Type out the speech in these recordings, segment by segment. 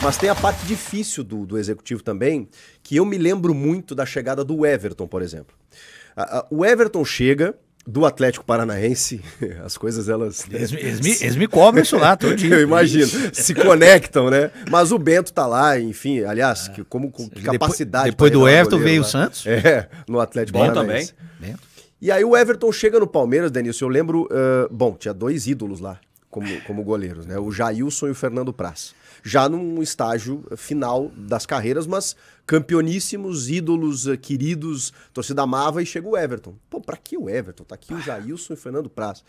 Mas tem a parte difícil do, do executivo também, que eu me lembro muito da chegada do Everton, por exemplo. A, a, o Everton chega do Atlético Paranaense, as coisas elas. Né? Eles, eles, me, eles me cobram isso lá todo dia. Eu imagino. se conectam, né? Mas o Bento tá lá, enfim, aliás, que, como com que capacidade. Depois, depois do Everton veio lá. o Santos? É, no Atlético bom Paranaense. Bom também. Bento. E aí o Everton chega no Palmeiras, Denilson. Eu lembro. Uh, bom, tinha dois ídolos lá como, como goleiros, né? O Jailson e o Fernando Praz. Já num estágio final das carreiras, mas campeoníssimos, ídolos eh, queridos, torcida amava e chega o Everton. Pô, pra que o Everton? Tá aqui o Jailson e o Fernando Praz.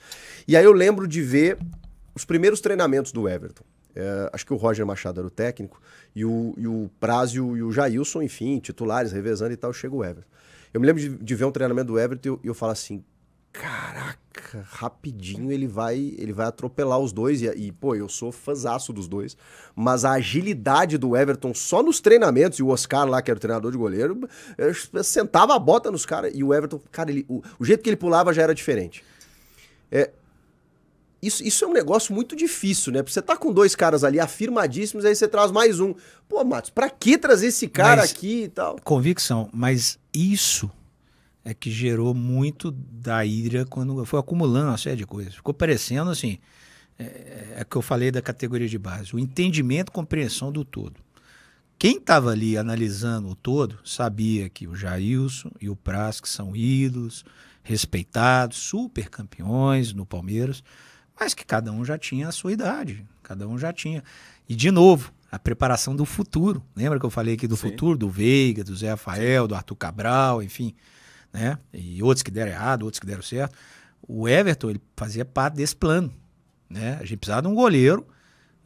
E aí eu lembro de ver os primeiros treinamentos do Everton. É, acho que o Roger Machado era o técnico, e o, e o Praz e o, e o Jailson, enfim, titulares, revezando e tal, chega o Everton. Eu me lembro de, de ver um treinamento do Everton e eu, eu falo assim: caraca rapidinho ele vai ele vai atropelar os dois. E, e pô, eu sou fãzaço dos dois. Mas a agilidade do Everton só nos treinamentos, e o Oscar lá, que era o treinador de goleiro, eh, sentava a bota nos caras. E o Everton, cara, ele, o, o, jeito que ele pulava já era diferente. É, isso, isso é um negócio muito difícil, né? Porque você tá com dois caras ali afirmadíssimos, aí você traz mais um. Pô, Matos, pra que trazer esse cara mas, aqui e tal? Convicção, mas isso é que gerou muito da ira quando foi acumulando uma série de coisas. Ficou parecendo assim, é, é, é que eu falei da categoria de base, o entendimento, compreensão do todo. Quem estava ali analisando o todo sabia que o Jailson e o Pras, que são ídolos, respeitados, super campeões no Palmeiras, mas que cada um já tinha a sua idade, cada um já tinha. E de novo, a preparação do futuro. Lembra que eu falei aqui do Sim. futuro, do Veiga, do Zé Rafael, do Arthur Cabral, enfim né? E outros que deram errado, outros que deram certo. O Everton, ele fazia parte desse plano, né? A gente precisava de um goleiro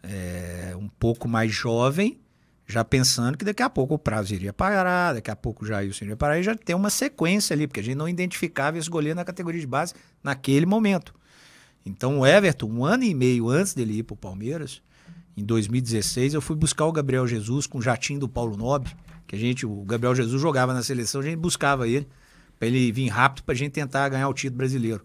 é, um pouco mais jovem, já pensando que daqui a pouco o prazo iria parar, daqui a pouco já senhor iria parar, e já tem uma sequência ali, porque a gente não identificava esse goleiro na categoria de base naquele momento. Então o Everton, um ano e meio antes dele ir para o Palmeiras, em 2016, eu fui buscar o Gabriel Jesus com o jatinho do Paulo Nobre, que a gente, o Gabriel Jesus jogava na seleção, a gente buscava ele para ele vir rápido para a gente tentar ganhar o título brasileiro.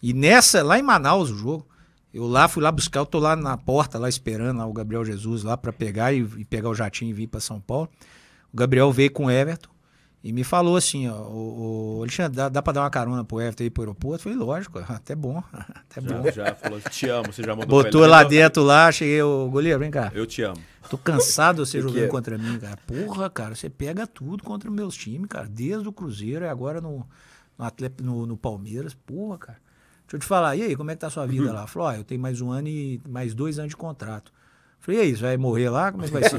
E nessa, lá em Manaus, o jogo, eu lá fui lá buscar, eu tô lá na porta, lá esperando lá, o Gabriel Jesus lá para pegar e, e, pegar o jatinho e vir para São Paulo. O Gabriel veio com o Everton. E me falou assim, ó, o, o Alexandre, dá, dá pra dar uma carona pro Everton aí pro aeroporto? Eu falei, lógico, até bom, até já, bom. Já, falou, te amo, você já mandou Botou ele, lá dentro, lá, cheguei, o goleiro, vem cá. Eu te amo. Tô cansado de você jogando contra mim, cara. Porra, cara, você pega tudo contra os meus times, cara, desde o Cruzeiro e agora no, no, atleta, no, no, Palmeiras, porra, cara. Deixa eu te falar, e aí, como é que tá a sua vida uhum. lá? Falou, ó, eu tenho mais um ano e mais dois anos de contrato. Falei, e aí, vai morrer lá? Como é que vai ser?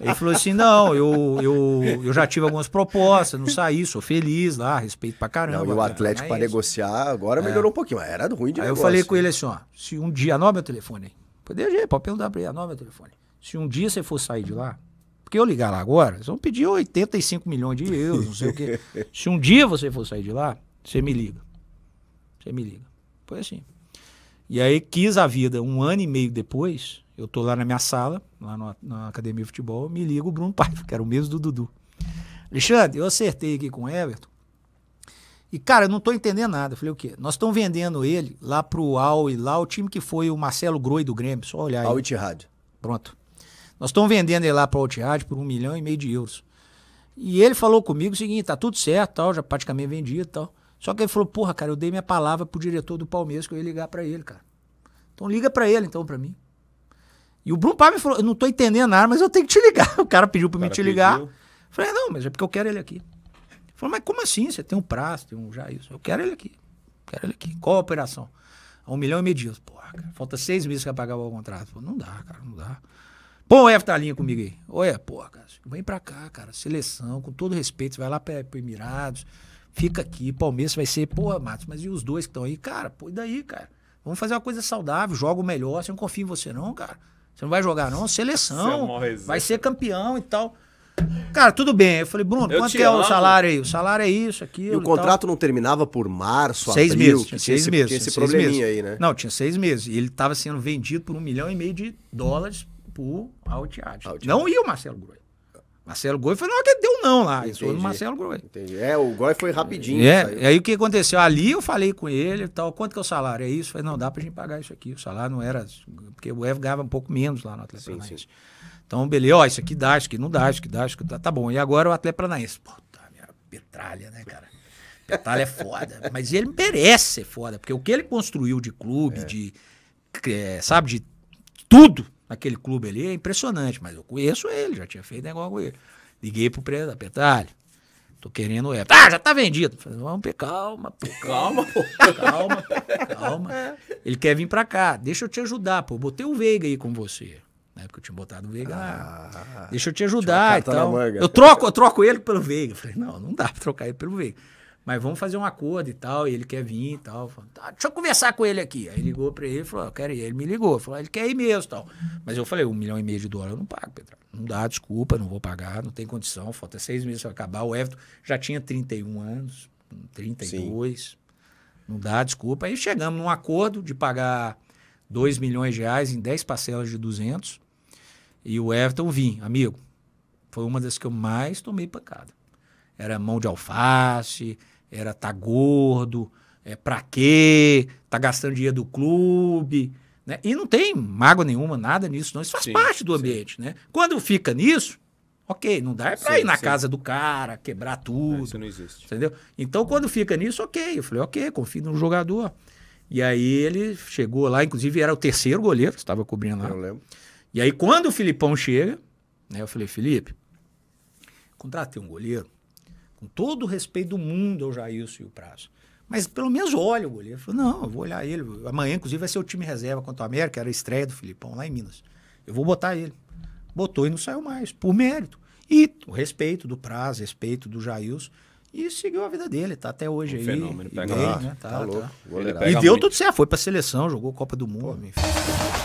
Ele falou assim: não, eu, eu, eu já tive algumas propostas, não saí, sou feliz lá, respeito pra caramba. Não, e o Atlético para é negociar agora é. melhorou um pouquinho, mas era ruim de Aí negócio. eu falei com né? ele assim: ó, se um dia, anota meu telefone aí. Poderia, pode perguntar pra ele, anota meu telefone. Se um dia você for sair de lá, porque eu ligar lá agora, eles vão pedir 85 milhões de euros, não sei o quê. Se um dia você for sair de lá, você me liga. Você me liga. Foi assim. E aí quis a vida um ano e meio depois. Eu tô lá na minha sala, lá no, na academia de futebol, me liga o Bruno Paiva, que era o mesmo do Dudu. Alexandre, eu acertei aqui com o Everton. E, cara, eu não tô entendendo nada. Eu falei, o quê? Nós estamos vendendo ele lá pro Al e lá, o time que foi o Marcelo Groi do Grêmio, só olhar aí. Al Ittihad. Pronto. Nós estamos vendendo ele lá pro Al Ittihad por um milhão e meio de euros. E ele falou comigo o seguinte, tá tudo certo, tal, já praticamente vendido tal. Só que ele falou, porra, cara, eu dei minha palavra pro diretor do Palmeiras que eu ia ligar para ele, cara. Então liga para ele então para mim. E o Bruno Pá me falou: eu não tô entendendo nada, mas eu tenho que te ligar. O cara pediu para me te pediu. ligar. Falei: é, não, mas é porque eu quero ele aqui. Ele falou: mas como assim? Você tem um prazo, tem um já isso. Eu quero ele aqui. Quero ele aqui. Qual a operação? Um milhão e meio dias. Porra, cara, falta seis meses para pagar o contrato. Falei, não dá, cara, não dá. Põe o F tá linha comigo aí. Olha, é, porra, cara, vem pra cá, cara. Seleção, com todo respeito, você vai lá para pro Emirados, fica aqui. Palmeiras vai ser, porra, Matos, mas e os dois que estão aí? Cara, pô, e daí, cara? Vamos fazer uma coisa saudável, joga o melhor. Você não confia em você, não, cara? Você não vai jogar, não? Seleção. É vai ser campeão e tal. Cara, tudo bem. Eu falei, Bruno, eu quanto é o salário aí? O salário é isso, aqui. E o contrato tal. não terminava por março, seis abril? Meses, tinha seis esse, meses. Tinha esse tinha probleminha aí, né? Não, tinha seis meses. E ele estava sendo vendido por um milhão e meio de dólares por Altiad. Não ia o Marcelo Groi. Marcelo Goi foi na hora que deu não lá. Entendi. Eu Marcelo Goi. Entendi. É, o Goi foi rapidinho. É, e aí o que aconteceu? Ali eu falei com ele e tal, quanto que é o salário? É isso? Eu falei, não, dá pra gente pagar isso aqui. O salário não era. Porque o Evo ganhava um pouco menos lá no Atlético Paranaense. Então, beleza, ó, isso aqui dá, isso aqui não dá, isso aqui dá, isso aqui dá. Tá bom. E agora o Atlético Paranaense. Puta, minha petralha, né, cara? Petralha é foda. Mas ele merece ser foda, porque o que ele construiu de clube, é. de. É, sabe, de tudo naquele clube ali, é impressionante, mas eu conheço ele, já tinha feito negócio com ele. Liguei pro da Petalho, tô querendo o Ah, já tá vendido. Falei, vamos, calma, pô. Calma, pô. Calma, calma. É. Ele quer vir pra cá, deixa eu te ajudar, pô. Botei o Veiga aí com você. Na época eu tinha botado o Veiga ah, lá. Deixa eu te ajudar e tal. Eu troco, eu troco ele pelo Veiga. Falei, não, não dá pra trocar ele pelo Veiga mas vamos fazer um acordo e tal, e ele quer vir e tal. tá, deixa eu conversar com ele aqui. Aí ligou para ele e falou, eu quero ir. Ele me ligou, falou, ah, ele quer ir mesmo tal. Mas eu falei, um milhão e meio de dólar eu não pago, Pedro. Não dá, desculpa, não vou pagar, não tem condição, falta seis meses para acabar. O Everton já tinha 31 anos, 32. Sim. Não dá, desculpa. Aí chegamos num acordo de pagar 2 milhões de reais em 10 parcelas de 200. E o Everton vim, amigo. Foi uma das que eu mais tomei pancada. Era mão de alface, era tá gordo, é pra quê? Tá gastando dinheiro do clube. Né? E não tem mágoa nenhuma, nada nisso, não. Isso faz sim, parte do ambiente, sim. né? Quando fica nisso, ok, não dá é pra sim, ir na casa do cara, quebrar é, tudo. Não, isso não existe. Entendeu? Então, quando fica nisso, ok. Eu falei, ok, confio no jogador. E aí ele chegou lá, inclusive era o terceiro goleiro que estava cobrindo lá. Eu lembro. E aí, quando o Filipão chega, né, eu falei, Felipe, contratei um goleiro com todo o respeito do mundo ao Jailson e o Prazo. Mas pelo menos olha o goleiro. Falei, não, eu vou olhar ele. Amanhã, inclusive, vai ser o time reserva contra o América, era a estreia do Filipão lá em Minas. Eu vou botar ele. Botou e não saiu mais, por mérito. E o respeito do Prazo, respeito do Jailson. E seguiu a vida dele, tá até hoje um aí. Fenômeno, pega e, lá, né? tá, tá, louco. Tá. E deu muito. tudo certo, foi pra seleção, jogou Copa do Mundo. Pô. Enfim.